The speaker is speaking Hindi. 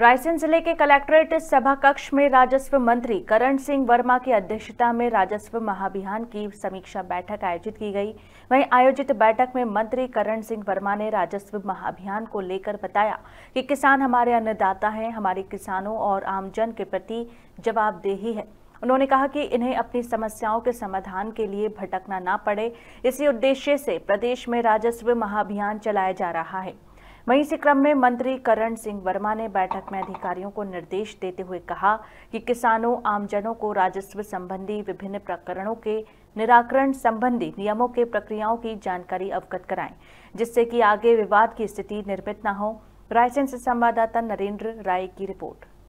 रायसेन जिले के कलेक्ट्रेट सभा कक्ष में राजस्व मंत्री करण सिंह वर्मा की अध्यक्षता में राजस्व महाभियान की समीक्षा बैठक आयोजित की गई वहीं आयोजित बैठक में मंत्री करण सिंह वर्मा ने राजस्व महाभियान को लेकर बताया कि किसान हमारे अन्नदाता हैं हमारे किसानों और आमजन के प्रति जवाबदेही है उन्होंने कहा कि इन्हें अपनी समस्याओं के समाधान के लिए भटकना ना पड़े इसी उद्देश्य से प्रदेश में राजस्व महाभियान चलाया जा रहा है वहीं इसी क्रम में मंत्री करण सिंह वर्मा ने बैठक में अधिकारियों को निर्देश देते हुए कहा कि किसानों आमजनों को राजस्व संबंधी विभिन्न प्रकरणों के निराकरण संबंधी नियमों के प्रक्रियाओं की जानकारी अवगत कराएं जिससे कि आगे विवाद की स्थिति निर्मित न हो रायसेन से संवाददाता नरेंद्र राय की रिपोर्ट